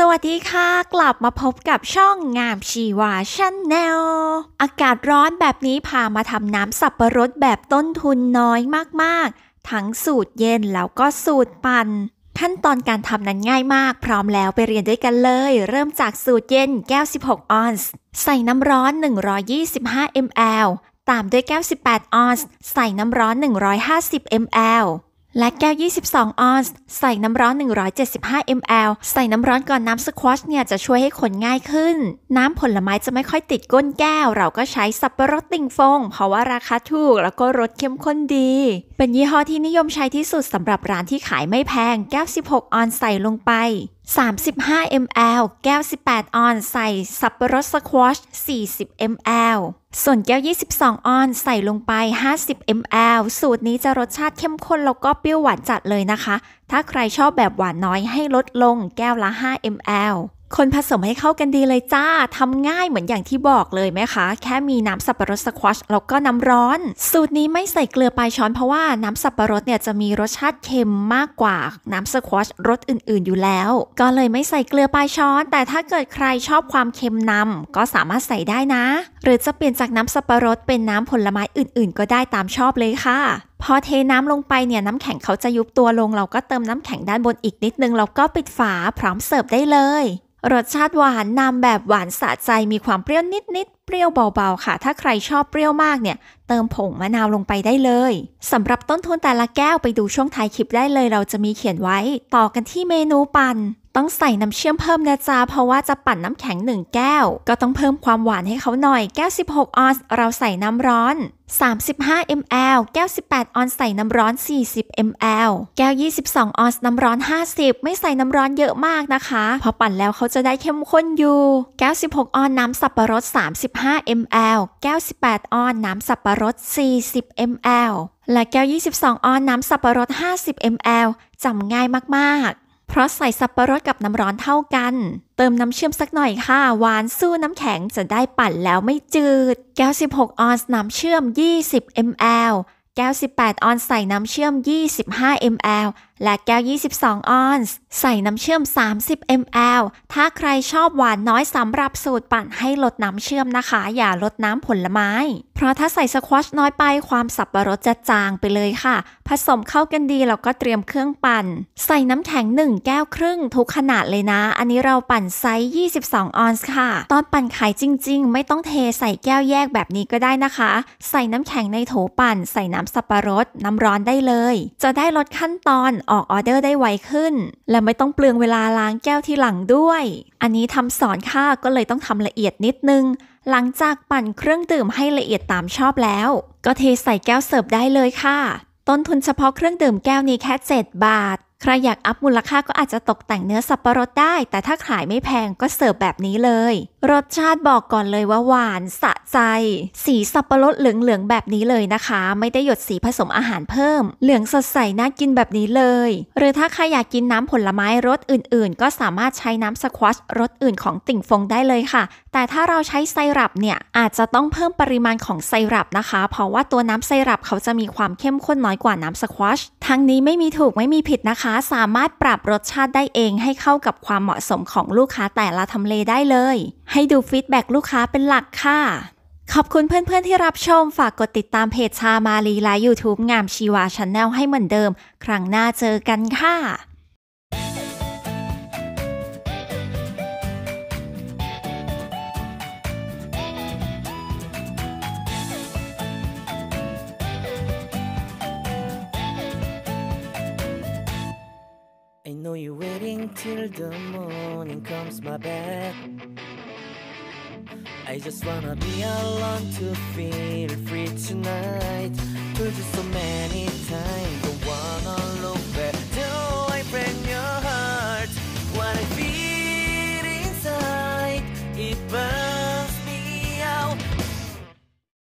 สวัสดีค่ะ กลับมาพบกับช่องงามชีวาชันแนลอากาศร้อนแบบนี้พามาทำน้ำสับประรดแบบต้นทุนน้อยมากๆ ทั้งสูตรเย็นแล้วก็สูตรปัน่นขั้นตอนการทำนั้นง่ายมากพร้อมแล้วไปเรียนด้วยกันเลย เริ่มจากสูตรเย็นแก้ว 16 ออนซ์ใส่น้ำร้อน 125 ml ตามด้วยแก้ว 18 ออนซ์ใส่น้ำร้อน 150 ml และแก้ว 22 ออนซ์ ใส่น้ำร้อน 175 ml ใส่น้ำร้อนก่อนน้ำสควอชเนี่ยจะช่วยให้ขนง่ายขึ้น น้ำผลไม้จะไม่ค่อยติดก้นแก้ว เราก็ใช้สับปะรดติ่งฟง เพราะว่าราคาถูกแล้วก็รสเข้มข้นดี เป็นยี่ห้อที่นิยมใช้ที่สุดสำหรับร้านที่ขายไม่แพง แก้ว 16 ออนซ์ใส่ลงไป35 ml แก้ว 18 ออนใส่สับปะรดสควอช40 ml ส่วนแก้ว 22 ออนใส่ลงไป 50 ml สูตรนี้จะรสชาติเข้มข้นแล้วก็เปรี้ยวหวานจัดเลยนะคะ ถ้าใครชอบแบบหวานน้อยให้ลดลงแก้วละ 5 ml คนผสมให้เข้ากันดีเลยจ้า ทำง่ายเหมือนอย่างที่บอกเลยไหมคะ แค่มีน้ำสับปะรดสควอชแล้วก็น้ำร้อน สูตรนี้ไม่ใส่เกลือปลายช้อนเพราะว่าน้ำสับปะรดเนี่ยจะมีรสชาติเค็มมากกว่า น้ำสควอชรสอื่นๆอยู่แล้ว ก็เลยไม่ใส่เกลือปลายช้อน แต่ถ้าเกิดใครชอบความเค็มนำก็สามารถใส่ได้นะหรือจะเปลี่ยนจากน้ำสับปะรดเป็นน้ำผลไม้อื่นๆ ก็ได้ตามชอบเลยค่ะพอเทน้ำลงไป เนี่ย น้ำแข็งเขาจะยุบตัวลง เราก็เติมน้ำแข็งด้านบนอีกนิดนึงแล้วก็ปิดฝาพร้อมเสิร์ฟได้เลย รสชาติหวานนำแบบหวานสะใจมีความเปรี้ยวนิดๆเปรี้ยวเบาๆค่ะ ถ้าใครชอบเปรี้ยวมากเนี่ย เติมผงมะนาวลงไปได้เลยสำหรับต้นทุนแต่ละแก้วไปดูช่วงท้ายคลิปได้เลย เราจะมีเขียนไว้ ต่อกันที่เมนูปัน่นต้องใส่น้ำเชื่อมเพิ่มนะจ๊ะ เพราะว่าจะปั่นน้ำแข็ง1แก้ว ก็ต้องเพิ่มความหวานให้เขาหน่อย แก้ว 16ออนซ์เราใส่น้ำร้อน 35 ml แก้ว 18ออนใส่น้ำร้อน 40 ml แก้ว 22ออนน้ำร้อน 50 ไม่ใส่น้ำร้อนเยอะมากนะคะ พอปั่นแล้วเขาจะได้เข้มข้นอยู่ แก้ว 16ออนน้ำสับปะรด35 ml แก้ว 18 ออนน้ำสับปะรด40 ml และแก้ว 22 ออนน้ำสับปะรด50 ml จำง่ายมากเพราะใส่สับประรดกับน้ำร้อนเท่ากัน เติมน้ำเชื่อมสักหน่อยค่ะ หวานสู้น้ำแข็งจะได้ปั่นแล้วไม่จืด แก้ว 16 ออนซ์น้ำเชื่อม 20 ml แก้ว 18 ออนซ์ใส่น้ำเชื่อม 25 ml และแก้ว 22 ออนซ์ ใส่น้ำเชื่อม 30 ml ถ้าใครชอบหวานน้อยสำหรับสูตรปั่นให้ลดน้ำเชื่อมนะคะ อย่าลดน้ำผลไม้ เพราะถ้าใส่สควอชน้อยไปความสับปะรดจะจางไปเลยค่ะ ผสมเข้ากันดีแล้วก็เตรียมเครื่องปั่น ใส่น้ำแข็ง 1 แก้วครึ่งทุกขนาดเลยนะ อันนี้เราปั่นไซส์22 ออนซ์ค่ะ ตอนปั่นไข่จริงๆ ไม่ต้องเทใส่แก้วแยกแบบนี้ก็ได้นะคะ ใส่น้ำแข็งในโถปั่น ใส่น้ำสับปะรดน้ำร้อนได้เลย จะได้ลดขั้นตอนออกออเดอร์ได้ไวขึ้น และไม่ต้องเปลืองเวลาล้างแก้วที่หลังด้วย อันนี้ทำสอนค่ะก็เลยต้องทำละเอียดนิดนึง หลังจากปั่นเครื่องดื่มให้ละเอียดตามชอบแล้ว ก็เทใส่แก้วเสิร์ฟได้เลยค่ะ ต้นทุนเฉพาะเครื่องดื่มแก้วนี้แค่ 7 บาทใครอยากอัพมูลค่าก็อาจจะตกแต่งเนื้อสับประรดได้ แต่ถ้าขายไม่แพงก็เสิร์ฟแบบนี้เลย รสชาติบอกก่อนเลยว่าหวานสะใจ สีสับประรดเหลืองๆแบบนี้เลยนะคะ ไม่ได้หยดสีผสมอาหารเพิ่ม เหลืองสดใสน่ากินแบบนี้เลย หรือถ้าใครอยาก กินน้ำผลไม้รสอื่นๆ ก็สามารถใช้น้ำสควอชรสอื่นของติ่งฟงได้เลยค่ะ แต่ถ้าเราใช้ไซรัปเนี่ยอาจจะต้องเพิ่มปริมาณของไซรัปนะคะ เพราะว่าตัวน้ำไซรัปเขาจะมีความเข้มข้นน้อยกว่าน้ำสควอชทั้งนี้ไม่มีถูกไม่มีผิดนะคะสามารถปรับรสชาติได้เองให้เข้ากับความเหมาะสมของลูกค้าแต่ละทำเลได้เลย ให้ดูฟีดแบ็ลูกค้าเป็นหลักค่ะ ขอบคุณเพื่อนๆที่รับชม ฝากกดติดตามเพจชามาลีไลฟยูทูบงามชีวาชาแนลให้เหมือนเดิม ครั้งหน้าเจอกันค่ะ I know you're waiting till the morning comes my bed I just wanna be alone to feel free tonight Told you so many times, the one alone.